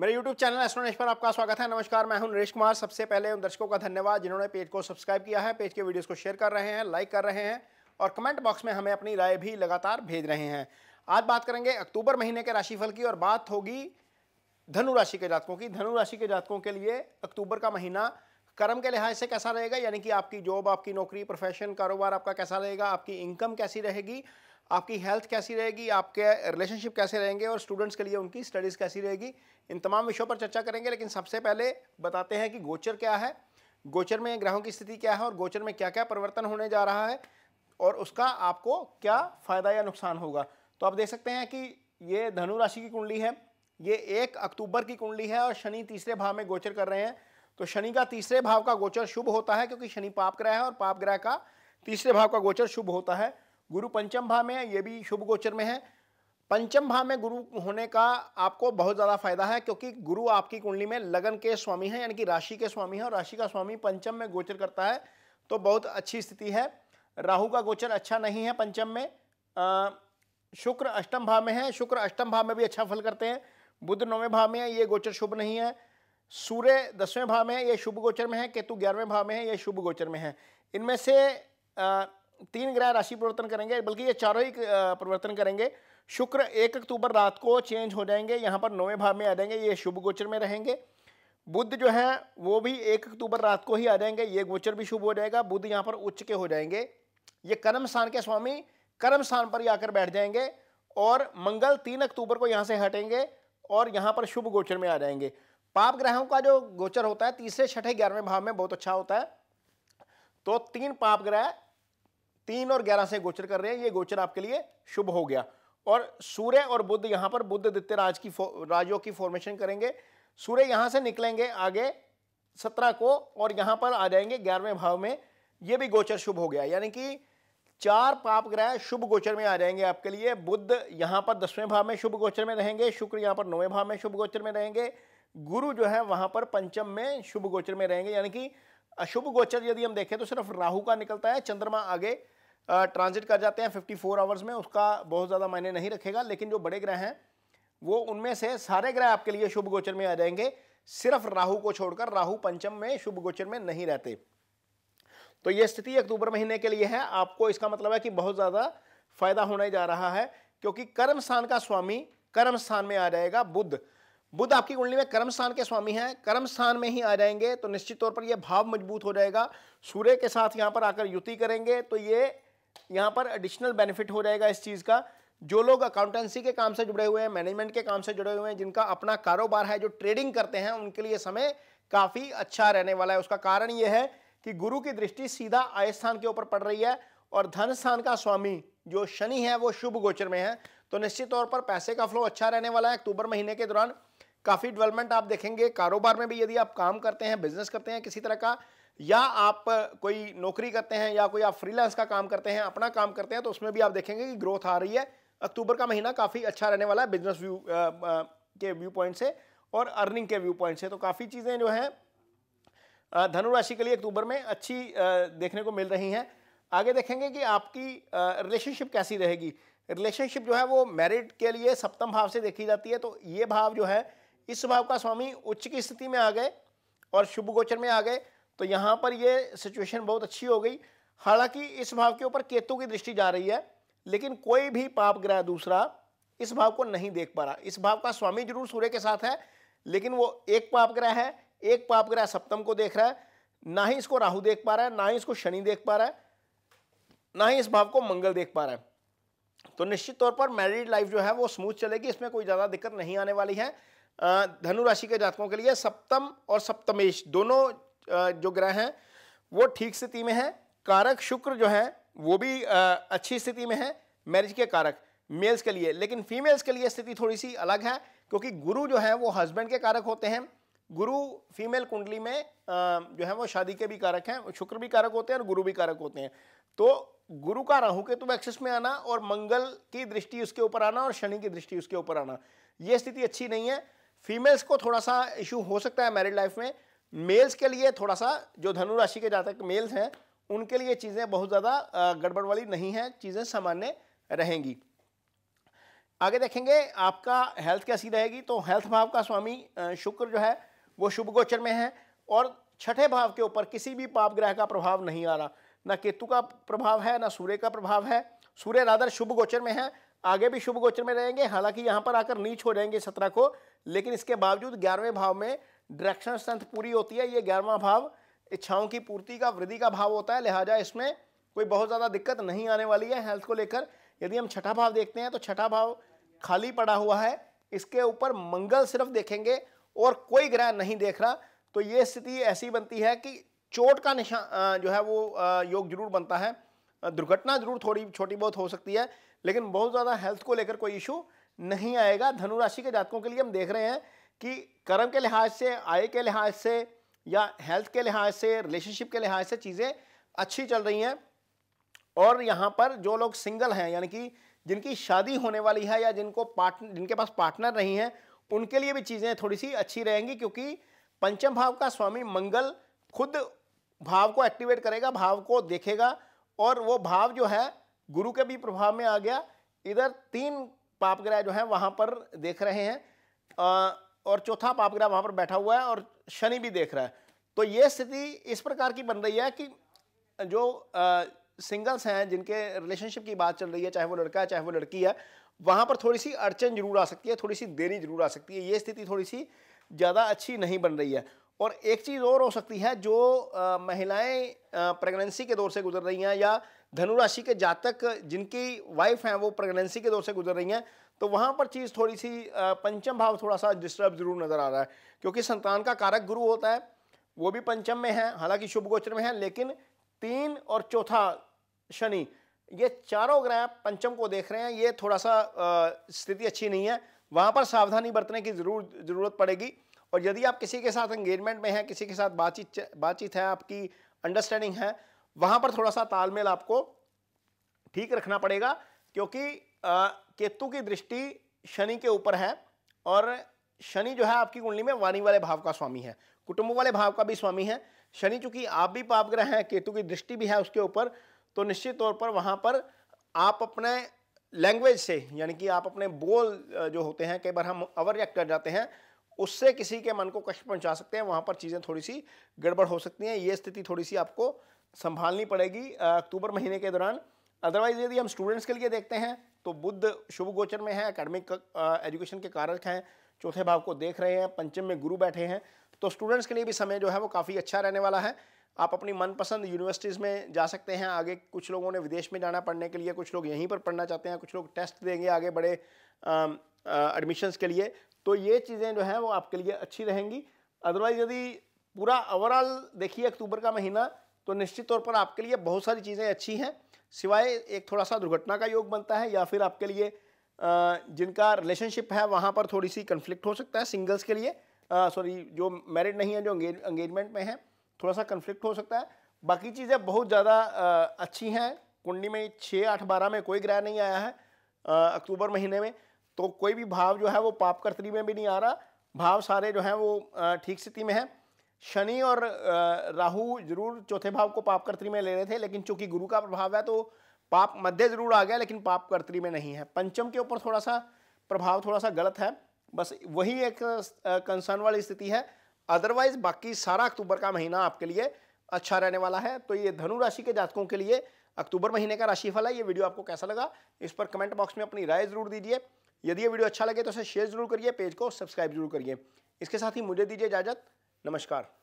मेरे YouTube channel एस्ट्रोनेश पर आपका स्वागत है नमस्कार मैं हूं नरेश कुमार सबसे पहले उन दर्शकों का धन्यवाद जिन्होंने पेज को सब्सक्राइब किया है पेज के वीडियोस को शेयर कर रहे हैं लाइक कर रहे हैं और कमेंट बॉक्स में हमें अपनी राय भी लगातार भेज रहे हैं आज बात करेंगे अक्टूबर महीने के राशिफल की और बात होगी धनुराशि के जातकों की धनुराशि के जातकों के लिए अक्टूबर का महीना कर्म के लिहाज से कैसा रहेगा यानी कि आपकी जॉब आपकी नौकरी प्रोफेशन कारोबार आपका कैसा रहेगा आपकी इनकम कैसी रहेगी आपकी हेल्थ कैसी रहेगी आपके रिलेशनशिप कैसे रहेंगे और स्टूडेंट्स के लिए उनकी स्टडीज़ कैसी रहेगी इन तमाम विषयों पर चर्चा करेंगे लेकिन सबसे पहले बताते हैं कि गोचर क्या है गोचर में ग्रहों की स्थिति क्या है और गोचर में क्या क्या परिवर्तन होने जा रहा है और उसका आपको क्या फ़ायदा या नुकसान होगा तो आप देख सकते हैं कि ये धनु राशि की कुंडली है ये एक अक्टूबर की कुंडली है और शनि तीसरे भाव में गोचर कर रहे हैं तो शनि का तीसरे भाव का गोचर शुभ होता है क्योंकि शनि पाप ग्रह है और पाप ग्रह का तीसरे भाव का गोचर शुभ होता है गुरु पंचम भाव में है ये भी शुभ गोचर में है पंचम भाव में गुरु होने का आपको बहुत ज़्यादा फायदा है क्योंकि गुरु आपकी कुंडली में लगन के स्वामी हैं यानी कि राशि के स्वामी हैं और राशि का स्वामी पंचम में गोचर करता है तो बहुत अच्छी स्थिति है राहु का गोचर अच्छा नहीं है पंचम में शुक्र अष्टम भाव में है शुक्र अष्टम भाव में भी अच्छा फल करते हैं बुद्ध नौवें भाव में है ये गोचर शुभ नहीं है सूर्य दसवें भाव में है ये शुभ गोचर में है केतु ग्यारहवें भाव में है ये शुभ गोचर में है इनमें से तीन ग्रह राशि परिवर्तन करेंगे बल्कि ये चारों ही परिवर्तन करेंगे शुक्र एक अक्टूबर रात को चेंज हो जाएंगे यहाँ पर नौवें भाव में आ जाएंगे ये शुभ गोचर में रहेंगे बुद्ध जो है वो भी एक अक्टूबर रात को ही आ जाएंगे ये गोचर भी शुभ हो जाएगा बुद्ध यहाँ पर उच्च के हो जाएंगे ये कर्म स्थान के स्वामी कर्म स्थान पर ही आकर बैठ जाएंगे और मंगल तीन अक्टूबर को यहाँ से हटेंगे और यहाँ पर शुभ गोचर में आ जाएंगे पाप ग्रहों का जो गोचर होता है तीसरे छठे ग्यारहवें भाव में बहुत अच्छा होता है तो तीन पाप ग्रह तीन और ग्यारह से गोचर कर रहे हैं ये गोचर आपके लिए शुभ हो गया और सूर्य और बुद्ध यहाँ पर बुद्ध दित्य राज की राजयोग की फॉर्मेशन करेंगे सूर्य यहाँ से निकलेंगे आगे सत्रह को और यहाँ पर आ जाएंगे ग्यारहवें भाव में ये भी गोचर शुभ हो गया यानी कि चार पाप ग्रह शुभ गोचर में आ जाएंगे आपके लिए बुद्ध यहाँ पर दसवें भाव में शुभ गोचर में रहेंगे शुक्र यहाँ पर नौवें भाव में शुभ गोचर में रहेंगे गुरु जो है वहाँ पर पंचम में शुभ गोचर में रहेंगे यानी कि अशुभ गोचर यदि हम देखें तो सिर्फ राहु का निकलता है चंद्रमा आगे ट्रांजिट कर जाते हैं 54 आवर्स में उसका बहुत ज़्यादा मायने नहीं रखेगा लेकिन जो बड़े ग्रह हैं वो उनमें से सारे ग्रह आपके लिए शुभ गोचर में आ जाएंगे सिर्फ राहु को छोड़कर राहु पंचम में शुभ गोचर में नहीं रहते तो ये स्थिति अक्टूबर महीने के लिए है आपको इसका मतलब है कि बहुत ज़्यादा फायदा होने जा रहा है क्योंकि कर्म स्थान का स्वामी कर्म स्थान में आ जाएगा बुद्ध बुद्ध आपकी कुंडली में कर्म स्थान के स्वामी हैं कर्म स्थान में ही आ जाएंगे तो निश्चित तौर पर यह भाव मजबूत हो जाएगा सूर्य के साथ यहाँ पर आकर युति करेंगे तो ये यहाँ पर एडिशनल बेनिफिट हो जाएगा इस चीज़ का जो लोग अकाउंटेंसी के काम से जुड़े हुए हैं मैनेजमेंट के काम से जुड़े हुए हैं जिनका अपना कारोबार है जो ट्रेडिंग करते हैं उनके लिए समय काफ़ी अच्छा रहने वाला है उसका कारण यह है कि गुरु की दृष्टि सीधा आय स्थान के ऊपर पड़ रही है और धन स्थान का स्वामी जो शनि है वो शुभ गोचर में है तो निश्चित तौर पर पैसे का फ्लो अच्छा रहने वाला है अक्टूबर महीने के दौरान काफ़ी डेवलपमेंट आप देखेंगे कारोबार में भी यदि आप काम करते हैं बिजनेस करते हैं किसी तरह का या आप कोई नौकरी करते हैं या कोई आप फ्रीलांस का काम करते हैं अपना काम करते हैं तो उसमें भी आप देखेंगे कि ग्रोथ आ रही है अक्टूबर का महीना काफ़ी अच्छा रहने वाला है बिजनेस व्यू के व्यू पॉइंट से और अर्निंग के व्यू पॉइंट से तो काफ़ी चीज़ें जो हैं धनुराशि के लिए अक्टूबर में अच्छी देखने को मिल रही हैं आगे देखेंगे कि आपकी रिलेशनशिप कैसी रहेगी रिलेशनशिप जो है वो मैरिड के लिए सप्तम भाव से देखी जाती है तो ये भाव जो है इस भाव का स्वामी उच्च की स्थिति में आ गए और शुभ गोचर में आ गए तो यहाँ पर ये सिचुएशन बहुत अच्छी हो गई हालांकि इस भाव के ऊपर केतु की दृष्टि जा रही है लेकिन कोई भी पाप ग्रह दूसरा इस भाव को नहीं देख पा रहा इस भाव का स्वामी जरूर सूर्य के साथ है लेकिन वो एक पाप ग्रह है एक पाप ग्रह सप्तम को देख रहा है ना ही इसको राहु देख पा रहा है ना ही इसको शनि देख पा रहा है ना ही इस भाव को मंगल देख पा रहा है तो निश्चित तौर पर मैरिड लाइफ जो है वो स्मूथ चलेगी इसमें कोई ज़्यादा दिक्कत नहीं आने वाली है धनु राशि के जातकों के लिए सप्तम और सप्तमेश दोनों जो ग्रह हैं वो ठीक स्थिति में है कारक शुक्र जो है वो भी अच्छी स्थिति में है मैरिज के कारक मेल्स के लिए लेकिन फीमेल्स के लिए स्थिति थोड़ी सी अलग है क्योंकि गुरु जो है वो हस्बैंड के कारक होते हैं गुरु फीमेल कुंडली में जो है वो शादी के भी कारक हैं शुक्र भी कारक होते हैं और गुरु भी कारक होते हैं तो गुरु का राहु के तुम एक्सेस में आना और मंगल की दृष्टि उसके ऊपर आना और शनि की दृष्टि उसके ऊपर आना ये स्थिति अच्छी नहीं है फीमेल्स को थोड़ा सा इशू हो सकता है मैरिड लाइफ में मेल्स के लिए थोड़ा सा जो धनु राशि के जातक मेल्स हैं उनके लिए चीज़ें बहुत ज़्यादा गड़बड़ वाली नहीं हैं चीज़ें सामान्य रहेंगी आगे देखेंगे आपका हेल्थ कैसी रहेगी तो हेल्थ भाव का स्वामी शुक्र जो है वो शुभ गोचर में है और छठे भाव के ऊपर किसी भी पाप ग्रह का प्रभाव नहीं आ रहा ना केतु का प्रभाव है ना सूर्य का प्रभाव है सूर्य राधर शुभ गोचर में है आगे भी शुभ गोचर में रहेंगे हालांकि यहाँ पर आकर नीच हो जाएंगे सत्रह को लेकिन इसके बावजूद ग्यारहवें भाव में डायरेक्शन स्ट्रेंथ पूरी होती है ये ग्यारहवा भाव इच्छाओं की पूर्ति का वृद्धि का भाव होता है लिहाजा इसमें कोई बहुत ज़्यादा दिक्कत नहीं आने वाली है हेल्थ को लेकर यदि हम छठा भाव देखते हैं तो छठा भाव खाली पड़ा हुआ है इसके ऊपर मंगल सिर्फ देखेंगे और कोई ग्रह नहीं देख रहा तो ये स्थिति ऐसी बनती है कि चोट का निशान जो है वो योग जरूर बनता है दुर्घटना जरूर थोड़ी छोटी बहुत हो सकती है लेकिन बहुत ज़्यादा हेल्थ को लेकर कोई इशू नहीं आएगा धनुराशि के जातकों के लिए हम देख रहे हैं कि कर्म के लिहाज से आय के लिहाज से या हेल्थ के लिहाज से रिलेशनशिप के लिहाज से चीज़ें अच्छी चल रही हैं और यहाँ पर जो लोग सिंगल हैं यानी कि जिनकी शादी होने वाली है या जिनको पार्ट जिनके पास पार्टनर नहीं है उनके लिए भी चीज़ें थोड़ी सी अच्छी रहेंगी क्योंकि पंचम भाव का स्वामी मंगल खुद भाव को एक्टिवेट करेगा भाव को देखेगा और वो भाव जो है गुरु के भी प्रभाव में आ गया इधर तीन पाप ग्रह जो है वहाँ पर देख रहे हैं आ, और चौथा पापग्रह वहाँ पर बैठा हुआ है और शनि भी देख रहा है तो ये स्थिति इस प्रकार की बन रही है कि जो आ, सिंगल्स हैं जिनके रिलेशनशिप की बात चल रही है चाहे वो लड़का है चाहे वो लड़की है वहाँ पर थोड़ी सी अड़चन जरूर आ सकती है थोड़ी सी देरी जरूर आ सकती है ये स्थिति थोड़ी सी ज़्यादा अच्छी नहीं बन रही है और एक चीज़ और हो सकती है जो महिलाएं प्रेगनेंसी के दौर से गुजर रही हैं या धनुराशि के जातक जिनकी वाइफ हैं वो प्रेगनेंसी के दौर से गुजर रही हैं तो वहाँ पर चीज़ थोड़ी सी पंचम भाव थोड़ा सा डिस्टर्ब ज़रूर नज़र आ रहा है क्योंकि संतान का कारक गुरु होता है वो भी पंचम में है हालांकि शुभ गोचर में है लेकिन तीन और चौथा शनि ये चारों ग्रह पंचम को देख रहे हैं ये थोड़ा सा स्थिति अच्छी नहीं है वहाँ पर सावधानी बरतने की ज़रूर ज़रूरत पड़ेगी और यदि आप किसी के साथ एंगेजमेंट में हैं किसी के साथ बातचीत बातचीत है आपकी अंडरस्टैंडिंग है वहां पर थोड़ा सा तालमेल आपको ठीक रखना पड़ेगा क्योंकि केतु की दृष्टि शनि के ऊपर है और शनि जो है आपकी कुंडली में वाणी वाले भाव का स्वामी है कुटुंब वाले भाव का भी स्वामी है शनि चूंकि आप भी पापग्रह हैं केतु की दृष्टि भी है उसके ऊपर तो निश्चित तौर पर वहां पर आप अपने लैंग्वेज से यानी कि आप अपने बोल जो होते हैं कई बार हम अवर रिएक्ट कर जाते हैं उससे किसी के मन को कष्ट पहुंचा सकते हैं वहाँ पर चीज़ें थोड़ी सी गड़बड़ हो सकती हैं ये स्थिति थोड़ी सी आपको संभालनी पड़ेगी अक्टूबर महीने के दौरान अदरवाइज यदि हम स्टूडेंट्स के लिए देखते हैं तो बुद्ध शुभ गोचर में है अकेडमिक एजुकेशन के कारक हैं चौथे भाव को देख रहे हैं पंचम में गुरु बैठे हैं तो स्टूडेंट्स के लिए भी समय जो है वो काफ़ी अच्छा रहने वाला है आप अपनी मनपसंद यूनिवर्सिटीज़ में जा सकते हैं आगे कुछ लोगों ने विदेश में जाना पढ़ने के लिए कुछ लोग यहीं पर पढ़ना चाहते हैं कुछ लोग टेस्ट देंगे आगे बड़े एडमिशन्स के लिए तो ये चीज़ें जो हैं वो आपके लिए अच्छी रहेंगी अदरवाइज यदि पूरा ओवरऑल देखिए अक्टूबर का महीना तो निश्चित तौर पर आपके लिए बहुत सारी चीज़ें अच्छी हैं सिवाय एक थोड़ा सा दुर्घटना का योग बनता है या फिर आपके लिए जिनका रिलेशनशिप है वहाँ पर थोड़ी सी कन्फ्लिक्ट हो सकता है सिंगल्स के लिए सॉरी जो मैरिड नहीं है जो एंगेजमेंट में है थोड़ा सा कन्फ्लिक्ट हो सकता है बाकी चीज़ें बहुत ज़्यादा अच्छी हैं कुंडली में छः आठ बारह में कोई ग्रह नहीं आया है अक्टूबर महीने में तो कोई भी भाव जो है वो पाप कर्तरी में भी नहीं आ रहा भाव सारे जो हैं वो ठीक स्थिति में है शनि और राहु जरूर चौथे भाव को पाप कर्तरी में ले रहे थे लेकिन चूंकि गुरु का प्रभाव है तो पाप मध्य जरूर आ गया लेकिन पाप कर्तरी में नहीं है पंचम के ऊपर थोड़ा सा प्रभाव थोड़ा सा गलत है बस वही एक कंसर्न वाली स्थिति है अदरवाइज बाकी सारा अक्टूबर का महीना आपके लिए अच्छा रहने वाला है तो ये धनु राशि के जातकों के लिए अक्टूबर महीने का राशिफल है ये वीडियो आपको कैसा लगा इस पर कमेंट बॉक्स में अपनी राय जरूर दीजिए यदि ये वीडियो अच्छा लगे तो उसे शेयर जरूर करिए पेज को सब्सक्राइब जरूर करिए इसके साथ ही मुझे दीजिए इजाज़त नमस्कार